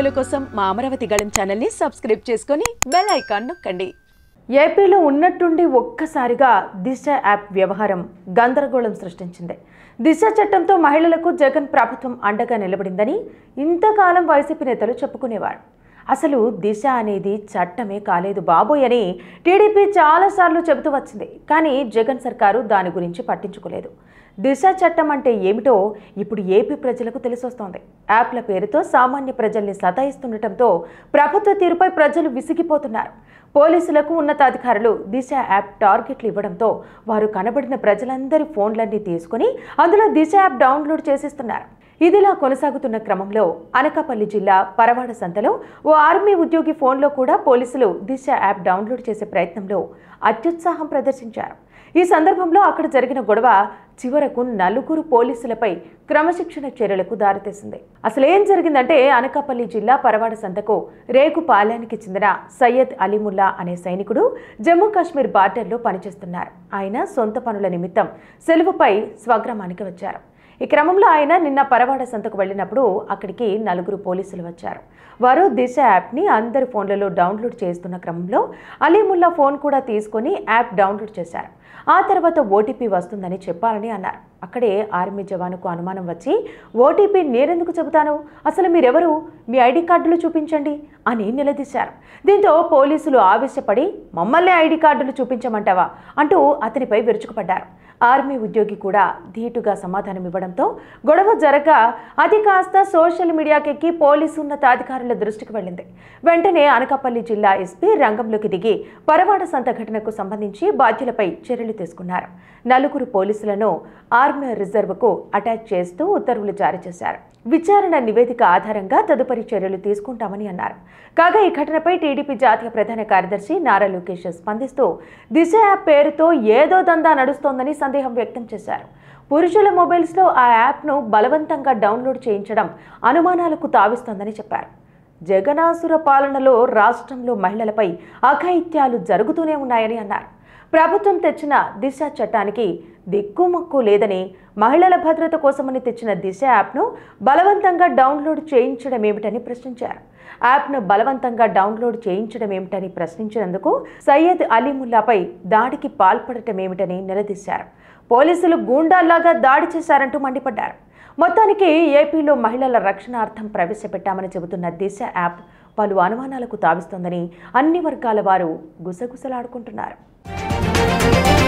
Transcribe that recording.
వీడియోల కోసం మా అమరావతి గళం ఛానల్ని సబ్స్క్రైబ్ చేసుకుని బెల్ ఐకాన్ నొక్కండి ఏపీలో ఉన్నట్టుండి ఒక్కసారిగా దిశ యాప్ వ్యవహారం గందరగోళం సృష్టించింది దిశ చట్టంతో మహిళలకు జగన్ ప్రభుత్వం అండగా నిలబడిందని ఇంతకాలం వైసీపీ నేతలు చెప్పుకునేవారు అసలు దిశ అనేది చట్టమే కాలేదు బాబోయ్ అని టీడీపీ చాలాసార్లు చెబుతూ వచ్చింది కానీ జగన్ సర్కారు దాని గురించి పట్టించుకోలేదు దిశ చట్టం అంటే ఏమిటో ఇప్పుడు ఏపీ ప్రజలకు తెలిసొస్తోంది యాప్ల పేరుతో సామాన్య ప్రజల్ని సతాయిస్తుండటంతో ప్రభుత్వ తీరుపై ప్రజలు విసిగిపోతున్నారు పోలీసులకు ఉన్నతాధికారులు దిశ యాప్ టార్గెట్లు ఇవ్వడంతో వారు కనబడిన ప్రజలందరి ఫోన్లన్నీ తీసుకుని అందులో దిశ యాప్ డౌన్లోడ్ చేసిస్తున్నారు ఇదిలా కొనసాగుతున్న క్రమంలో అనకాపల్లి జిల్లా పరవాడ సంతలో ఓ ఆర్మీ ఉద్యోగి ఫోన్లో కూడా పోలీసులు దిశ యాప్ డౌన్లోడ్ చేసే ప్రయత్నంలో అత్యుత్సాహం ప్రదర్శించారు ఈ సందర్భంలో అక్కడ జరిగిన గొడవ చివరకు నలుగురు పోలీసులపై క్రమశిక్షణ చర్యలకు దారితీసింది అసలు ఏం జరిగిందంటే అనకాపల్లి జిల్లా పరవాడ సంతకు రేగు పాలానికి చెందిన సయ్యద్ అలీముల్లా అనే సైనికుడు జమ్మూ కాశ్మీర్ బార్డర్లో పనిచేస్తున్నారు ఆయన సొంత పనుల నిమిత్తం సెలవుపై స్వగ్రామానికి వచ్చారు ఈ క్రమంలో ఆయన నిన్న పరవాడ సంతకు వెళ్ళినప్పుడు అక్కడికి నలుగురు పోలీసులు వచ్చారు వారు దిశ యాప్ని అందరి ఫోన్లలో డౌన్లోడ్ చేస్తున్న క్రమంలో అలీముల్లా ఫోన్ కూడా తీసుకొని యాప్ డౌన్లోడ్ చేశారు ఆ తర్వాత ఓటీపీ వస్తుందని చెప్పాలని అన్నారు అక్కడే ఆర్మీ జవానుకు అనుమానం వచ్చి ఓటీపీ నేనెందుకు చెబుతాను అసలు మీరెవరు మీ ఐడి కార్డులు చూపించండి అని నిలదీశారు దీంతో పోలీసులు ఆవేశపడి మమ్మల్ని ఐడి కార్డులు చూపించమంటావా అంటూ అతనిపై విరుచుకుపడ్డారు ఆర్మీ ఉద్యోగి కూడా ధీటుగా సమాధానమివ్వడంతో గొడవ జరగ అది కాస్త సోషల్ మీడియాకెక్కి పోలీసు ఉన్నతాధికారుల దృష్టికి వెళ్లింది వెంటనే అనకాపల్లి జిల్లా ఎస్పీ రంగంలోకి దిగి పరవాడ సంత ఘటనకు సంబంధించి బాధ్యులపై చర్యలు తీసుకున్నారు నలుగురు పోలీసులను ఆర్మీ రిజర్వ్కు అటాచ్ చేస్తూ ఉత్తర్వులు జారీ చేశారు విచారణ నివేదిక ఆధారంగా తదుపరి చర్యలు తీసుకుంటామని అన్నారు కాగా ఈ ఘటనపై టీడీపీ జాతీయ ప్రధాన కార్యదర్శి నారా లోకేష్ స్పందిస్తూ దిశ యాప్ పేరుతో ఏదో దందా నడుస్తోందని సందేహం వ్యక్తం చేశారు పురుషుల మొబైల్స్లో ఆ యాప్ను బలవంతంగా డౌన్లోడ్ చేయించడం అనుమానాలకు తావిస్తోందని చెప్పారు జగనాసుర పాలనలో రాష్ట్రంలో మహిళలపై అఘైత్యాలు జరుగుతూనే ఉన్నాయని అన్నారు ప్రభుత్వం తెచ్చిన దిశ చట్టానికి దిక్కుముక్కు లేదని మహిళల భద్రత కోసమని తెచ్చిన దిశ యాప్ను బలవంతంగా డౌన్లోడ్ చేయించడం ఏమిటని ప్రశ్నించారు యాప్ను బలవంతంగా డౌన్లోడ్ చేయించడం ఏమిటని ప్రశ్నించినందుకు సయ్యద్ అలీముల్లాపై దాడికి పాల్పడటం ఏమిటని నిలదీశారు పోలీసులు గూండాల్లాగా దాడి చేశారంటూ మండిపడ్డారు మొత్తానికి ఏపీలో మహిళల రక్షణార్థం ప్రవేశపెట్టామని చెబుతున్న దిశ యాప్ పలు అనుమానాలకు తావిస్తోందని అన్ని వర్గాల వారు గుసగుసలాడుకుంటున్నారు Thank you.